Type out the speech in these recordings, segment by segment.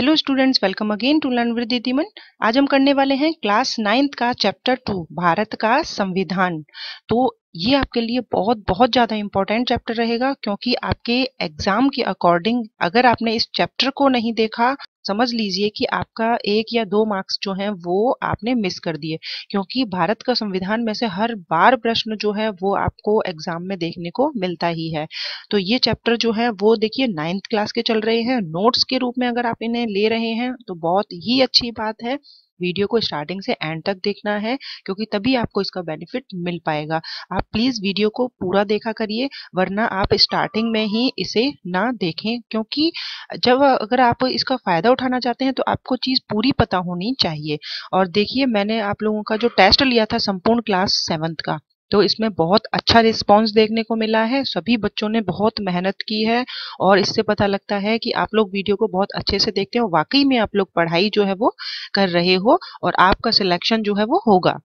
hello students welcome again to learn with दीमन आज हम करने वाले हैं क्लास नाइन्थ का चैप्टर टू भारत का संविधान तो ये आपके लिए बहुत बहुत ज़्यादा इंपॉर्टेंट चैप्टर रहेगा क्योंकि आपके एग्जाम के अकॉर्डिंग अगर आपने इस चैप्टर को नहीं देखा समझ लीजिए कि आपका एक या दो मार्क्स जो हैं वो आपने मिस कर दिए क्योंकि भारत का संविधान में से हर बार प्रश्न जो है वो आपको एग्जाम में देखने को मिलता ही है तो ये चैप्टर जो है वो देखिए नाइन्थ क्लास के चल रहे हैं नोट्स के रूप में अगर आप इन्हें ले रहे हैं तो बहुत ही अच्छी बात है वीडियो को स्टार्टिंग से एंड तक देखना है क्योंकि तभी आपको इसका बेनिफिट मिल पाएगा आप प्लीज़ वीडियो को पूरा देखा करिए वरना आप स्टार्टिंग में ही इसे ना देखें क्योंकि जब अगर आप इसका फ़ायदा उठाना चाहते हैं तो आपको चीज़ पूरी पता होनी चाहिए और देखिए मैंने आप लोगों का जो टेस्ट लिया था संपूर्ण क्लास सेवन्थ का तो इसमें बहुत अच्छा रिस्पॉन्स देखने को मिला है सभी बच्चों ने बहुत मेहनत की है और इससे पता लगता है कि आप लोग वीडियो को बहुत अच्छे से देखते हो वाकई में आप लोग पढ़ाई जो है वो कर रहे हो और आपका सिलेक्शन जो है वो होगा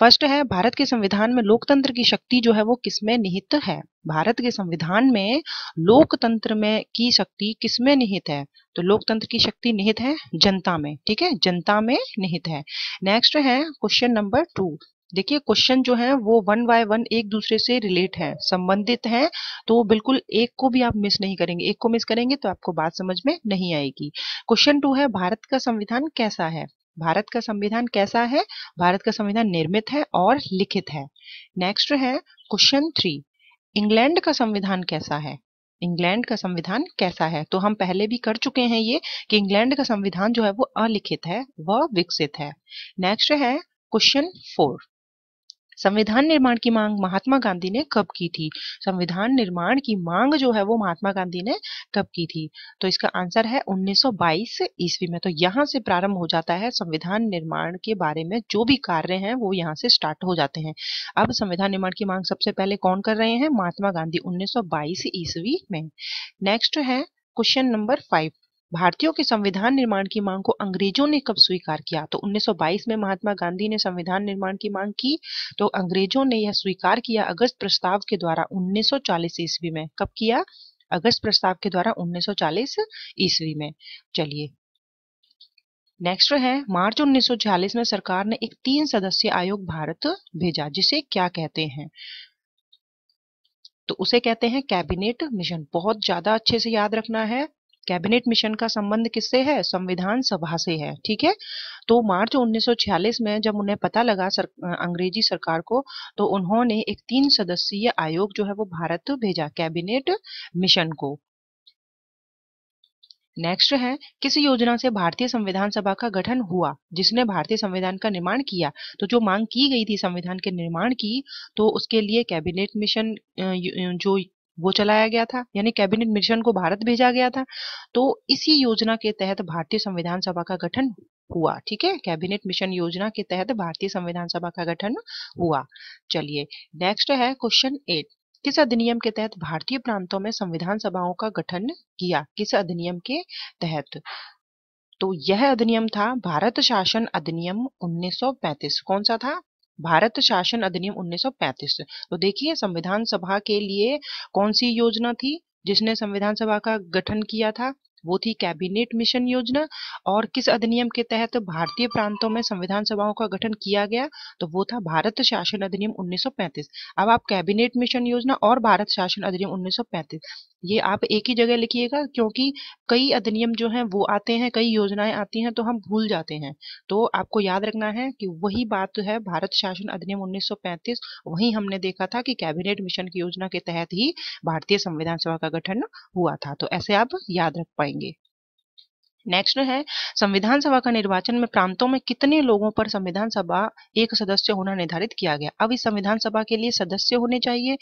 फर्स्ट है भारत के संविधान में लोकतंत्र की शक्ति जो है वो किसमें निहित है भारत के संविधान में लोकतंत्र में की शक्ति किसमें निहित है तो लोकतंत्र की शक्ति निहित है जनता में ठीक है जनता में निहित है नेक्स्ट है क्वेश्चन नंबर टू देखिए क्वेश्चन जो है वो वन बाय वन एक दूसरे से रिलेट है संबंधित है तो बिल्कुल एक को भी आप मिस नहीं करेंगे एक को मिस करेंगे तो आपको बात समझ में नहीं आएगी क्वेश्चन टू है भारत का संविधान कैसा है भारत का संविधान कैसा है भारत का संविधान निर्मित है और लिखित है नेक्स्ट है क्वेश्चन थ्री इंग्लैंड का संविधान कैसा है इंग्लैंड का संविधान कैसा है तो हम पहले भी कर चुके हैं ये कि इंग्लैंड का संविधान जो है वो अलिखित है वह विकसित है नेक्स्ट है क्वेश्चन फोर संविधान निर्माण की मांग महात्मा गांधी ने कब की थी संविधान निर्माण की मांग जो है वो महात्मा गांधी ने कब की थी तो इसका आंसर है 1922 ईस्वी में तो यहाँ से प्रारंभ हो जाता है संविधान निर्माण के बारे में जो भी कार्य हैं वो यहाँ से स्टार्ट हो जाते हैं अब संविधान निर्माण की मांग सबसे पहले कौन कर रहे हैं महात्मा गांधी उन्नीस ईस्वी में नेक्स्ट है क्वेश्चन नंबर फाइव भारतीयों के संविधान निर्माण की मांग को अंग्रेजों ने कब स्वीकार किया तो 1922 में महात्मा गांधी ने संविधान निर्माण की मांग की तो अंग्रेजों ने यह स्वीकार किया अगस्त प्रस्ताव के द्वारा 1940 ईस्वी में कब किया अगस्त प्रस्ताव के द्वारा 1940 ईस्वी में चलिए नेक्स्ट है मार्च 1940 में सरकार ने एक तीन सदस्य आयोग भारत भेजा जिसे क्या कहते हैं तो उसे कहते हैं कैबिनेट मिशन बहुत ज्यादा अच्छे से याद रखना है कैबिनेट मिशन का संबंध किससे है संविधान सभा से है ठीक है तो मार्च 1946 में जब उन्हें पता लगा सर, अंग्रेजी सरकार को तो उन्होंने एक तीन सदस्यीय आयोग जो है वो भारत भेजा कैबिनेट मिशन को नेक्स्ट है किस योजना से भारतीय संविधान सभा का गठन हुआ जिसने भारतीय संविधान का निर्माण किया तो जो मांग की गई थी संविधान के निर्माण की तो उसके लिए कैबिनेट मिशन जो वो चलाया गया था यानी कैबिनेट मिशन को भारत भेजा गया था तो इसी योजना के तहत भारतीय संविधान सभा का गठन हुआ ठीक है कैबिनेट मिशन योजना के तहत भारतीय संविधान सभा का गठन हुआ चलिए नेक्स्ट है क्वेश्चन एट किस अधिनियम के तहत भारतीय प्रांतों में संविधान सभाओं का गठन किया किस अधिनियम के तहत तो यह अधिनियम था भारत शासन अधिनियम 1935 कौन सा था भारत शासन अधिनियम 1935 तो देखिए संविधान सभा के लिए कौन सी योजना थी जिसने संविधान सभा का गठन किया था वो थी कैबिनेट मिशन योजना और किस अधिनियम के तहत भारतीय प्रांतों में संविधान सभाओं का गठन किया गया तो वो था भारत शासन अधिनियम 1935 अब आप कैबिनेट मिशन योजना और भारत शासन अधिनियम 1935 ये आप एक ही जगह लिखिएगा क्योंकि कई अधिनियम जो हैं वो आते हैं कई योजनाएं आती हैं तो हम भूल जाते हैं तो आपको याद रखना है कि वही बात है भारत शासन अधिनियम 1935 वही हमने देखा था कि कैबिनेट मिशन की योजना के तहत ही भारतीय संविधान सभा का गठन हुआ था तो ऐसे आप याद रख पाएंगे नेक्स्ट है संविधान सभा का निर्वाचन में प्रांतों में कितने लोगों पर संविधान सभा एक सदस्य होना निर्धारित किया गया अब इस संविधान सभा के लिए सदस्य होने चाहिए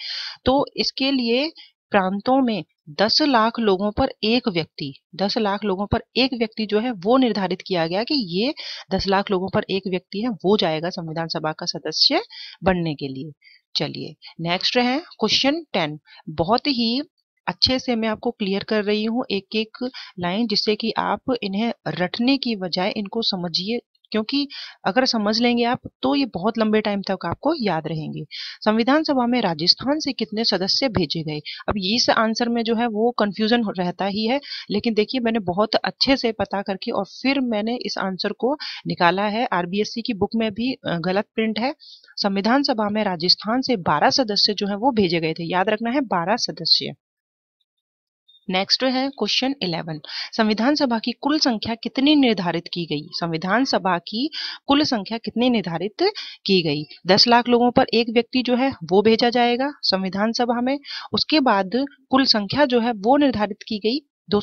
तो इसके लिए प्रांतों में दस लाख लोगों पर एक व्यक्ति दस लाख लोगों पर एक व्यक्ति जो है वो निर्धारित किया गया कि ये दस लाख लोगों पर एक व्यक्ति है वो जाएगा संविधान सभा का सदस्य बनने के लिए चलिए नेक्स्ट है क्वेश्चन टेन बहुत ही अच्छे से मैं आपको क्लियर कर रही हूँ एक एक लाइन जिससे कि आप इन्हें रटने की बजाय इनको समझिए क्योंकि अगर समझ लेंगे आप तो ये बहुत लंबे टाइम तक आपको याद रहेंगे संविधान सभा में राजस्थान से कितने सदस्य भेजे गए अब इस आंसर में जो है वो कन्फ्यूजन रहता ही है लेकिन देखिए मैंने बहुत अच्छे से पता करके और फिर मैंने इस आंसर को निकाला है आरबीएससी की बुक में भी गलत प्रिंट है संविधान सभा में राजस्थान से बारह सदस्य जो है वो भेजे गए थे याद रखना है बारह सदस्य नेक्स्ट है क्वेश्चन इलेवन संविधान सभा की कुल संख्या कितनी निर्धारित की गई संविधान सभा की कुल संख्या कितनी निर्धारित की गई दस लाख लोगों पर एक व्यक्ति जो है वो भेजा जाएगा संविधान सभा में उसके बाद कुल संख्या जो है वो निर्धारित की गई दो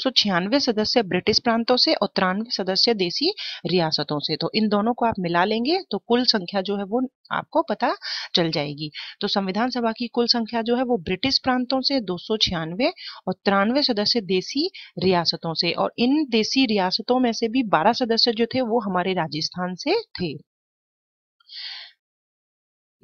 सदस्य ब्रिटिश प्रांतों से और तिरानवे सदस्य देसी रियासतों से तो इन दोनों को आप मिला लेंगे तो कुल संख्या जो है वो आपको पता चल जाएगी तो संविधान सभा की कुल संख्या जो है वो ब्रिटिश प्रांतों से दो और तिरानवे सदस्य देसी रियासतों से और इन देसी रियासतों में से भी 12 सदस्य जो थे वो हमारे राजस्थान से थे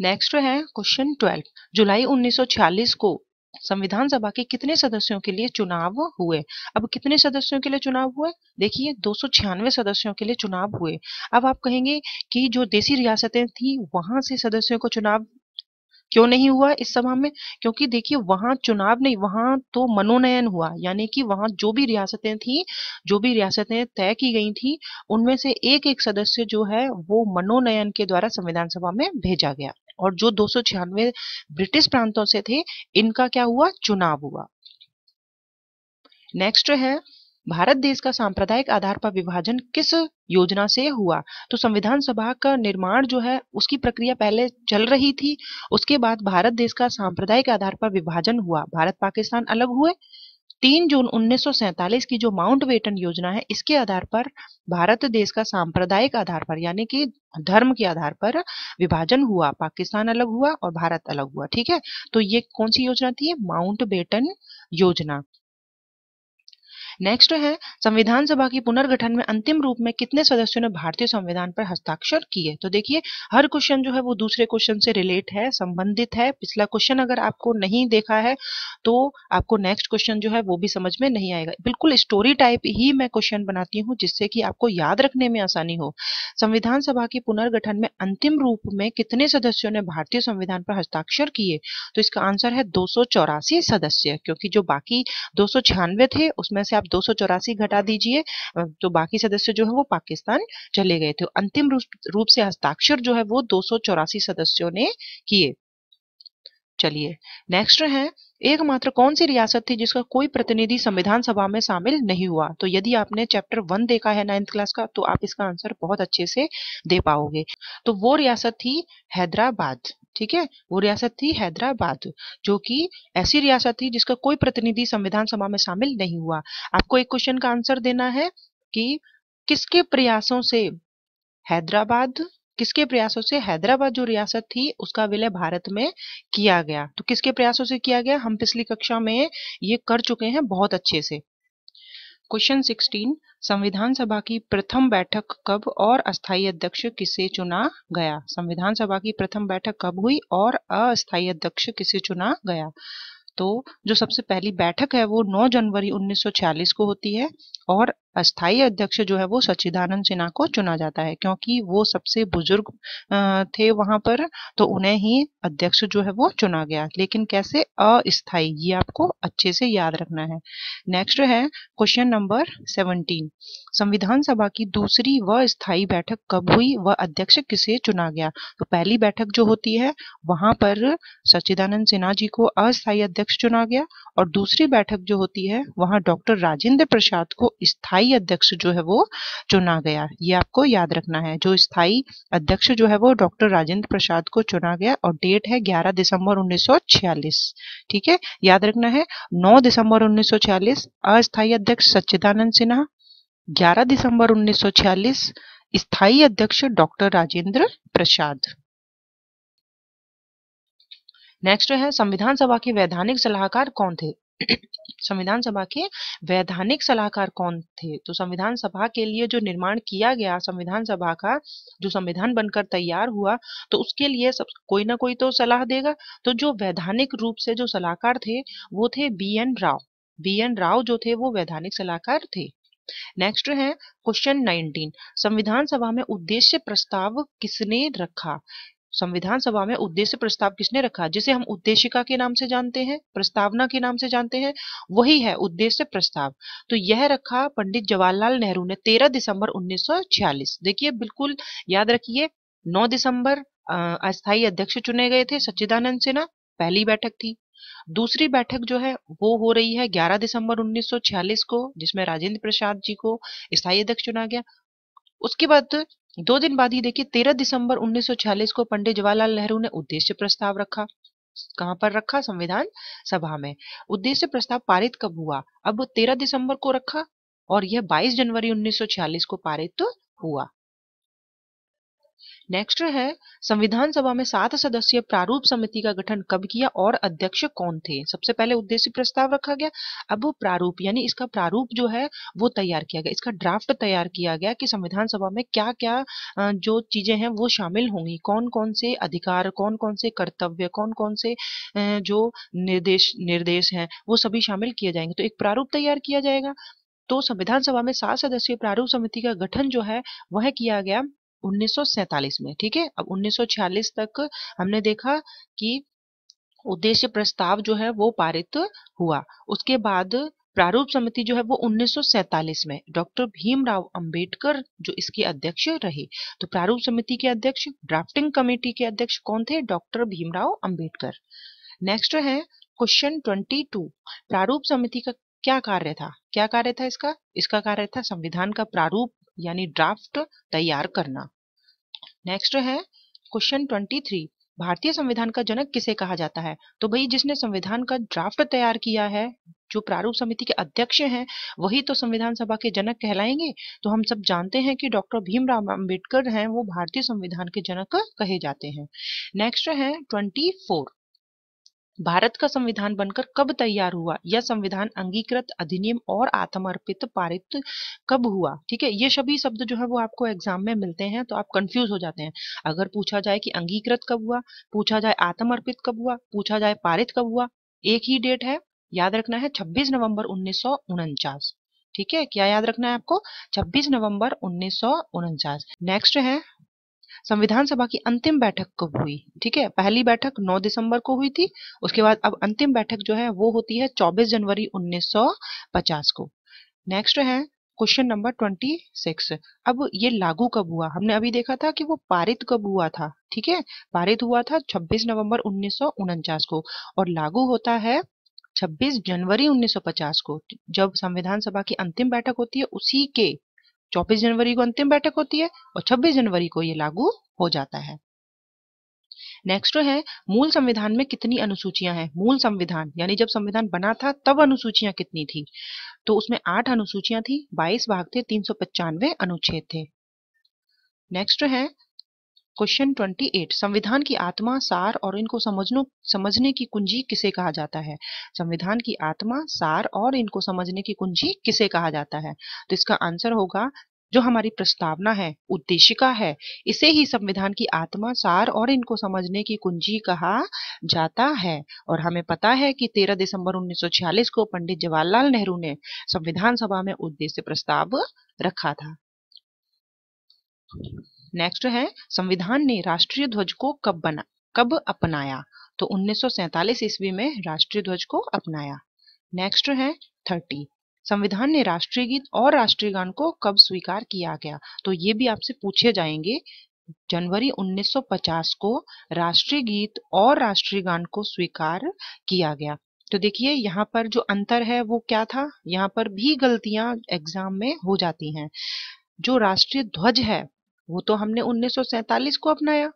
नेक्स्ट है क्वेश्चन 12 जुलाई 1946 को संविधान सभा के कितने सदस्यों के लिए चुनाव हुए अब कितने सदस्यों के लिए चुनाव हुए देखिए दो सदस्यों के लिए चुनाव हुए अब आप कहेंगे कि जो देसी रियासतें थी वहां से सदस्यों को चुनाव क्यों नहीं हुआ इस सभा में क्योंकि देखिए वहां चुनाव नहीं वहां तो मनोनयन हुआ यानी कि वहां जो भी रियासतें थी जो भी रियासतें तय की गई थी उनमें से एक एक सदस्य जो है वो मनोनयन के द्वारा संविधान सभा में भेजा गया और जो दो ब्रिटिश प्रांतों से थे इनका क्या हुआ चुनाव हुआ नेक्स्ट है भारत देश का सांप्रदायिक आधार पर विभाजन किस योजना से हुआ तो संविधान सभा का निर्माण जो है उसकी प्रक्रिया पहले चल रही थी उसके बाद भारत देश का सांप्रदायिक आधार पर विभाजन हुआ भारत पाकिस्तान अलग हुए तीन जून उन्नीस की जो माउंट बेटन योजना है इसके आधार पर भारत देश का सांप्रदायिक आधार पर यानी कि धर्म के आधार पर विभाजन हुआ पाकिस्तान अलग हुआ और भारत अलग हुआ ठीक है तो ये कौन सी योजना थी माउंट बेटन योजना नेक्स्ट है संविधान सभा की पुनर्गठन में अंतिम रूप में कितने सदस्यों ने भारतीय संविधान पर हस्ताक्षर किए तो देखिए हर क्वेश्चन जो है वो दूसरे क्वेश्चन से रिलेट है संबंधित है पिछला क्वेश्चन अगर आपको नहीं देखा है तो आपको नेक्स्ट क्वेश्चन जो है वो भी समझ में नहीं आएगा बिल्कुल स्टोरी टाइप ही मैं क्वेश्चन बनाती हूँ जिससे कि आपको याद रखने में आसानी हो संविधान सभा की पुनर्गठन में अंतिम रूप में कितने सदस्यों ने भारतीय संविधान पर हस्ताक्षर किए तो इसका आंसर है दो सदस्य क्योंकि जो बाकी दो थे उसमें से आप आप दो घटा दीजिए तो बाकी सदस्य जो है वो पाकिस्तान चले गए थे अंतिम रूप से हस्ताक्षर जो है वो दो सदस्यों ने किए चलिए नेक्स्ट है एकमात्र कौन सी रियासत थी जिसका कोई प्रतिनिधि संविधान सभा में शामिल नहीं हुआ तो यदि आपने चैप्टर वन देखा है नाइन्थ क्लास का तो आप इसका आंसर बहुत अच्छे से दे पाओगे तो वो रियासत थी हैदराबाद ठीक है वो रियासत थी हैदराबाद जो कि ऐसी रियासत थी जिसका कोई प्रतिनिधि संविधान सभा में शामिल नहीं हुआ आपको एक क्वेश्चन का आंसर देना है कि किसके प्रयासों से हैदराबाद किसके प्रयासों से हैदराबाद जो रियासत थी उसका विलय भारत में किया गया तो किसके प्रयासों से किया गया हम पिछली कक्षा में ये कर चुके हैं बहुत अच्छे से क्वेश्चन 16 संविधान सभा की प्रथम बैठक कब और अस्थाई अध्यक्ष किसे चुना गया संविधान सभा की प्रथम बैठक कब हुई और अस्थाई अध्यक्ष किसे चुना गया तो जो सबसे पहली बैठक है वो 9 जनवरी 1946 को होती है और अस्थाई अध्यक्ष जो है वो सच्चिदानंद सिन्हा को चुना जाता है क्योंकि वो सबसे बुजुर्ग थे वहां पर तो उन्हें ही अध्यक्ष जो है वो चुना गया लेकिन कैसे अस्थाई ये आपको अच्छे से याद रखना है नेक्स्ट है क्वेश्चन नंबर सेवनटीन संविधान सभा की दूसरी व स्थायी बैठक कब हुई व अध्यक्ष किसे चुना गया तो पहली बैठक जो होती है वहां पर सच्चिदानंद सिन्हा जी को अस्थायी अध्यक्ष चुना गया और दूसरी बैठक जो होती है वहां डॉक्टर राजेंद्र प्रसाद को स्थायी स्थायी अध्यक्ष जो है वो चुना गया ये आपको याद रखना है जो स्थायी अध्यक्ष जो है वो डॉक्टर राजेंद्र प्रसाद को चुना गया और डेट है 11 दिसंबर 1946 ठीक है याद रखना है 9 दिसंबर 1946 अस्थायी अध्यक्ष सच्चिदानंद सिन्हा 11 दिसंबर 1946 स्थायी अध्यक्ष डॉक्टर राजेंद्र प्रसाद नेक्स्ट है संविधान सभा के वैधानिक सलाहकार कौन थे संविधान सभा के वैधानिक सलाहकार कौन थे तो संविधान सभा के लिए जो निर्माण किया गया संविधान सभा का जो संविधान बनकर तैयार हुआ तो उसके लिए सब कोई ना कोई तो सलाह देगा तो जो वैधानिक रूप से जो सलाहकार थे वो थे B N Rau B N Rau जो थे वो वैधानिक सलाहकार थे नेक्स्ट है क्वेश्चन 19 संविधान सभा में उद्देश्य प्रस्ताव किसने रखा संविधान सभा में उद्देश्य प्रस्ताव किसने रखा जिसे हम उद्देशिका के नाम से जानते हैं प्रस्तावना के नाम से जानते हैं वही है उद्देश्य प्रस्ताव तो यह रखा पंडित जवाहरलाल नेहरू ने 13 दिसंबर 1946 देखिए बिल्कुल याद रखिए 9 दिसंबर अस्थायी अध्यक्ष चुने गए थे सच्चिदानंद सिन्हा पहली बैठक थी दूसरी बैठक जो है वो हो रही है 11 दिसंबर 1946 को जिसमें राजेंद्र प्रसाद जी को स्थायी अध्यक्ष चुना गया उसके बाद दो दिन बाद ही देखिए तेरह दिसंबर 1946 को पंडित जवाहरलाल नेहरू ने उद्देश्य प्रस्ताव रखा कहां पर रखा संविधान सभा में उद्देश्य प्रस्ताव पारित कब हुआ अब 13 दिसंबर को रखा और यह 22 जनवरी 1946 को पारित तो हुआ नेक्स्ट है संविधान सभा में सात सदस्यीय प्रारूप समिति का गठन कब किया और अध्यक्ष कौन थे सबसे पहले उद्देश्य प्रस्ताव रखा गया अब प्रारूप यानी इसका प्रारूप जो है वो तैयार किया गया इसका ड्राफ्ट तैयार किया गया कि संविधान सभा में क्या क्या जो चीजें हैं वो शामिल होंगी कौन कौन से अधिकार कौन कौन से कर्तव्य कौन कौन से जो निर्देश निर्देश हैं वो सभी शामिल किए जाएंगे तो एक प्रारूप तैयार किया जाएगा तो संविधान सभा में सात सदस्यीय प्रारूप समिति का गठन जो है वह किया गया 1947 में ठीक है अब 1946 तक हमने देखा कि उद्देश्य प्रस्ताव जो है वो पारित हुआ उसके बाद प्रारूप समिति जो है वो 1947 में डॉक्टर भीमराव अंबेडकर जो इसके अध्यक्ष रहे तो प्रारूप समिति के अध्यक्ष ड्राफ्टिंग कमेटी के अध्यक्ष कौन थे डॉक्टर भीमराव अंबेडकर नेक्स्ट है क्वेश्चन 22 प्रारूप समिति का क्या कार्य था क्या कार्य था इसका इसका कार्य था संविधान का प्रारूप यानी ड्राफ्ट तैयार करना नेक्स्ट है क्वेश्चन ट्वेंटी थ्री भारतीय संविधान का जनक किसे कहा जाता है तो भाई जिसने संविधान का ड्राफ्ट तैयार किया है जो प्रारूप समिति के अध्यक्ष हैं वही तो संविधान सभा के जनक कहलाएंगे तो हम सब जानते हैं कि डॉक्टर भीमराव अंबेडकर हैं वो भारतीय संविधान के जनक कहे जाते हैं नेक्स्ट है ट्वेंटी फोर भारत का संविधान बनकर कब तैयार हुआ यह संविधान अंगीकृत अधिनियम और आत्मर्पित पारित कब हुआ ठीक है ये सभी शब्द जो है वो आपको एग्जाम में मिलते हैं तो आप कंफ्यूज हो जाते हैं अगर पूछा जाए कि अंगीकृत कब हुआ पूछा जाए आत्मर्पित कब हुआ पूछा जाए पारित कब हुआ एक ही डेट है याद रखना है छब्बीस नवम्बर उन्नीस ठीक है क्या याद रखना है आपको 26 नवंबर उन्नीस नेक्स्ट है संविधान सभा की अंतिम बैठक कब हुई ठीक है पहली बैठक 9 दिसंबर को हुई थी उसके बाद अब अंतिम बैठक जो है वो होती है 24 जनवरी 1950 को नेक्स्ट है क्वेश्चन नंबर 26 अब ये लागू कब हुआ हमने अभी देखा था कि वो पारित कब हुआ था ठीक है पारित हुआ था छब्बीस नवम्बर उन्नीस को और लागू होता है 26 जनवरी 1950 को जब संविधान सभा की अंतिम बैठक होती है उसी के 24 जनवरी को अंतिम बैठक होती है और 26 जनवरी को ये लागू हो जाता है नेक्स्ट है मूल संविधान में कितनी अनुसूचियां हैं मूल संविधान यानी जब संविधान बना था तब अनुसूचियां कितनी थी तो उसमें आठ अनुसूचियां थी बाईस भाग थे तीन अनुच्छेद थे नेक्स्ट है क्वेश्चन 28 संविधान की आत्मा सार और इनको समझनो समझने की कुंजी किसे कहा जाता है संविधान की आत्मा सार और इनको समझने की कुंजी किसे कहा जाता है तो इसका आंसर होगा जो हमारी प्रस्तावना है उद्देशिका है इसे ही संविधान की आत्मा सार और इनको समझने की कुंजी कहा जाता है और हमें पता है कि 13 दिसंबर 1946 को पंडित जवाहरलाल नेहरू ने संविधान सभा में उद्देश्य प्रस्ताव रखा था नेक्स्ट है संविधान ने राष्ट्रीय ध्वज को कब बना कब अपनाया तो 1947 ईस्वी में राष्ट्रीय ध्वज को अपनाया नेक्स्ट है थर्टी संविधान ने राष्ट्रीय गीत और राष्ट्रीय गान को कब स्वीकार किया गया तो ये भी आपसे पूछे जाएंगे जनवरी 1950 को राष्ट्रीय गीत और राष्ट्रीय गान को स्वीकार किया गया तो देखिए यहाँ पर जो अंतर है वो क्या था यहाँ पर भी गलतियां एग्जाम में हो जाती हैं जो राष्ट्रीय ध्वज है वो तो हमने 1947 को अपनाया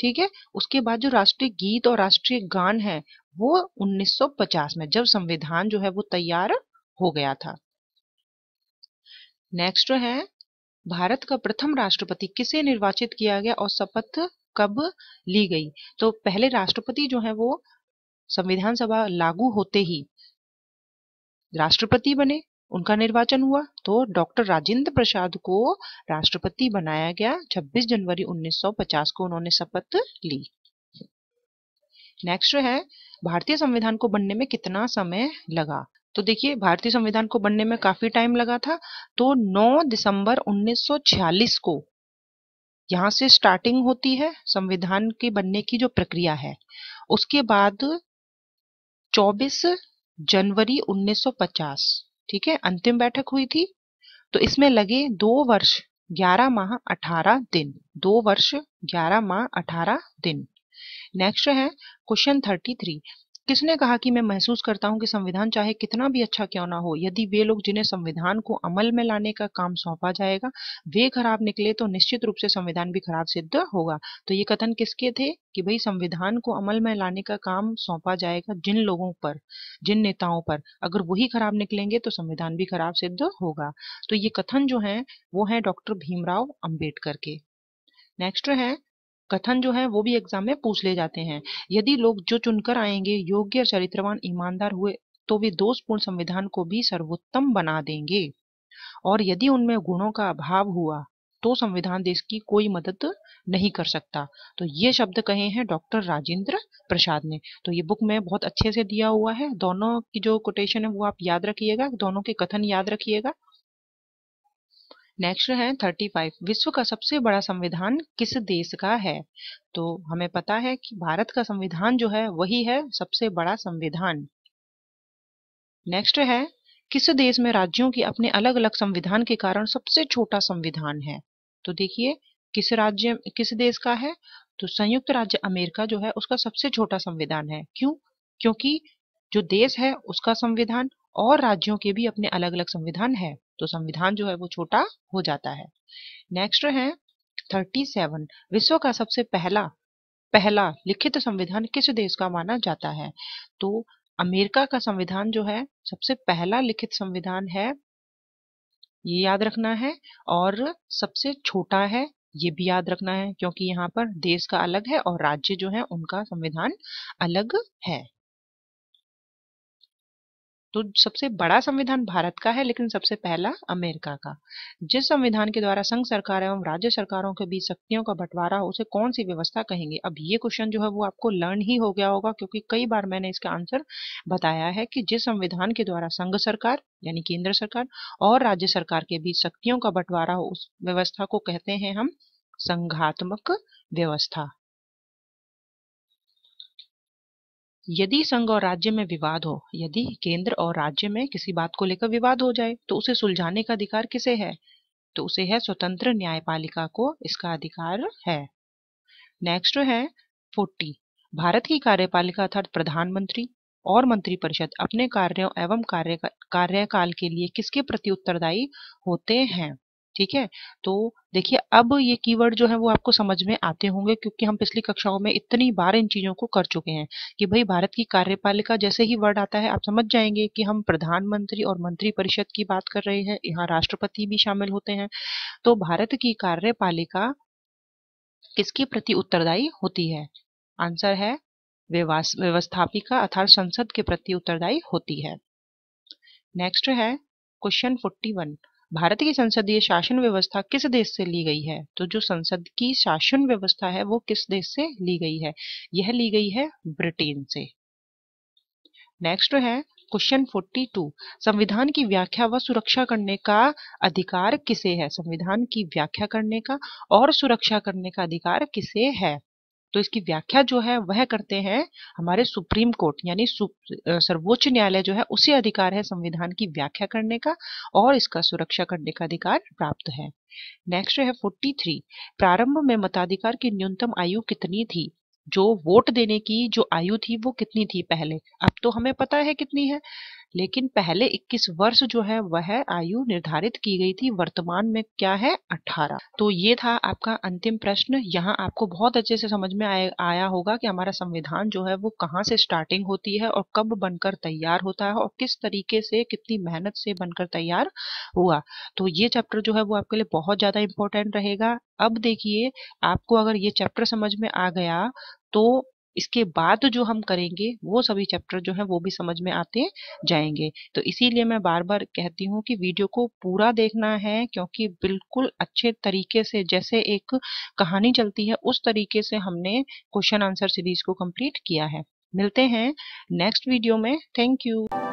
ठीक है उसके बाद जो राष्ट्रीय गीत और राष्ट्रीय गान है वो 1950 में जब संविधान जो है वो तैयार हो गया था नेक्स्ट है भारत का प्रथम राष्ट्रपति किसे निर्वाचित किया गया और शपथ कब ली गई तो पहले राष्ट्रपति जो है वो संविधान सभा लागू होते ही राष्ट्रपति बने उनका निर्वाचन हुआ तो डॉक्टर राजेंद्र प्रसाद को राष्ट्रपति बनाया गया 26 जनवरी 1950 को उन्होंने शपथ ली नेक्स्ट है भारतीय संविधान को बनने में कितना समय लगा तो देखिए भारतीय संविधान को बनने में काफी टाइम लगा था तो 9 दिसंबर 1946 को यहां से स्टार्टिंग होती है संविधान के बनने की जो प्रक्रिया है उसके बाद 24 जनवरी 1950 ठीक है अंतिम बैठक हुई थी तो इसमें लगे दो वर्ष ग्यारह माह अठारह दिन दो वर्ष ग्यारह माह अठारह दिन नेक्स्ट है क्वेश्चन थर्टी थ्री किसने कहा कि मैं महसूस करता हूं कि संविधान चाहे कितना भी अच्छा क्यों ना हो यदि वे लोग जिन्हें संविधान को अमल में लाने का काम सौंपा जाएगा वे खराब निकले तो निश्चित रूप से संविधान भी खराब सिद्ध होगा तो ये कथन किसके थे कि भाई संविधान को अमल में लाने का काम सौंपा जाएगा जिन लोगों पर जिन नेताओं पर अगर वही खराब निकलेंगे तो संविधान भी खराब सिद्ध होगा तो ये कथन जो है वो है डॉक्टर भीमराव अम्बेडकर के नेक्स्ट है कथन जो है वो भी एग्जाम में पूछ ले जाते हैं यदि लोग जो चुनकर आएंगे योग्य चरित्रवान ईमानदार हुए तो वे दोषपूर्ण संविधान को भी सर्वोत्तम बना देंगे और यदि उनमें गुणों का अभाव हुआ तो संविधान देश की कोई मदद नहीं कर सकता तो ये शब्द कहे हैं डॉक्टर राजेंद्र प्रसाद ने तो ये बुक में बहुत अच्छे से दिया हुआ है दोनों की जो कोटेशन है वो आप याद रखिएगा दोनों के कथन याद रखिएगा नेक्स्ट है थर्टी फाइव विश्व का सबसे बड़ा संविधान किस देश का है तो हमें पता है कि भारत का संविधान जो है वही है सबसे बड़ा संविधान नेक्स्ट है किस देश में राज्यों की अपने अलग अलग संविधान के कारण सबसे छोटा संविधान है तो देखिए किस राज्य किस देश का है तो संयुक्त राज्य अमेरिका जो है उसका सबसे छोटा संविधान है क्यों क्योंकि जो देश है उसका संविधान और राज्यों के भी अपने अलग अलग संविधान है तो संविधान जो है वो छोटा हो जाता है नेक्स्ट है थर्टी सेवन विश्व का सबसे पहला पहला लिखित संविधान किस देश का माना जाता है तो अमेरिका का संविधान जो है सबसे पहला लिखित संविधान है ये याद रखना है और सबसे छोटा है ये भी याद रखना है क्योंकि यहाँ पर देश का अलग है और राज्य जो है उनका संविधान अलग है तो सबसे बड़ा संविधान भारत का है लेकिन सबसे पहला अमेरिका का जिस संविधान के द्वारा संघ सरकार एवं राज्य सरकारों के बीच शक्तियों का बंटवारा हो उसे कौन सी व्यवस्था कहेंगे अब ये क्वेश्चन जो है वो आपको लर्न ही हो गया होगा क्योंकि कई बार मैंने इसका आंसर बताया है कि जिस संविधान के द्वारा संघ सरकार यानी केंद्र सरकार और राज्य सरकार के बीच शक्तियों का बंटवारा हो उस व्यवस्था को कहते हैं हम संघात्मक व्यवस्था यदि संघ और राज्य में विवाद हो यदि केंद्र और राज्य में किसी बात को लेकर विवाद हो जाए तो उसे सुलझाने का अधिकार किसे है तो उसे है स्वतंत्र न्यायपालिका को इसका अधिकार है नेक्स्ट है फोर्टी भारत की कार्यपालिका अर्थात प्रधानमंत्री और मंत्रिपरिषद अपने कार्यों एवं कार्य कार्यकाल के लिए किसके प्रति उत्तरदायी होते हैं ठीक है तो देखिए अब ये कीवर्ड जो है वो आपको समझ में आते होंगे क्योंकि हम पिछली कक्षाओं में इतनी बार इन चीज़ों को कर चुके हैं कि भाई भारत की कार्यपालिका जैसे ही वर्ड आता है आप समझ जाएंगे कि हम प्रधानमंत्री और मंत्रिपरिषद की बात कर रहे हैं यहाँ राष्ट्रपति भी शामिल होते हैं तो भारत की कार्यपालिका किसके प्रति उत्तरदायी होती है आंसर है व्यवस्थापिका अर्थात संसद के प्रति उत्तरदायी होती है नेक्स्ट है क्वेश्चन फोर्टी वन भारत की संसदीय शासन व्यवस्था किस देश से ली गई है तो जो संसद की शासन व्यवस्था है वो किस देश से ली गई है यह ली गई है ब्रिटेन से नेक्स्ट है क्वेश्चन 42 संविधान की व्याख्या व सुरक्षा करने का अधिकार किसे है संविधान की व्याख्या करने का और सुरक्षा करने का अधिकार किसे है तो इसकी व्याख्या जो है वह करते हैं हमारे सुप्रीम कोर्ट यानी सर्वोच्च न्यायालय जो है उसे अधिकार है संविधान की व्याख्या करने का और इसका सुरक्षा करने का अधिकार प्राप्त है नेक्स्ट है फोर्टी थ्री प्रारंभ में मताधिकार की न्यूनतम आयु कितनी थी जो वोट देने की जो आयु थी वो कितनी थी पहले अब तो हमें पता है कितनी है लेकिन पहले 21 वर्ष जो है वह आयु निर्धारित की गई थी वर्तमान में क्या है 18 तो ये था आपका अंतिम प्रश्न यहाँ आपको बहुत अच्छे से समझ में आ, आया होगा कि हमारा संविधान जो है वो कहाँ से स्टार्टिंग होती है और कब बनकर तैयार होता है और किस तरीके से कितनी मेहनत से बनकर तैयार हुआ तो ये चैप्टर जो है वो आपके लिए बहुत ज्यादा इंपॉर्टेंट रहेगा अब देखिए आपको अगर ये चैप्टर समझ में आ गया तो इसके बाद जो हम करेंगे वो सभी चैप्टर जो है वो भी समझ में आते जाएंगे तो इसीलिए मैं बार बार कहती हूँ कि वीडियो को पूरा देखना है क्योंकि बिल्कुल अच्छे तरीके से जैसे एक कहानी चलती है उस तरीके से हमने क्वेश्चन आंसर सीरीज को कंप्लीट किया है मिलते हैं नेक्स्ट वीडियो में थैंक यू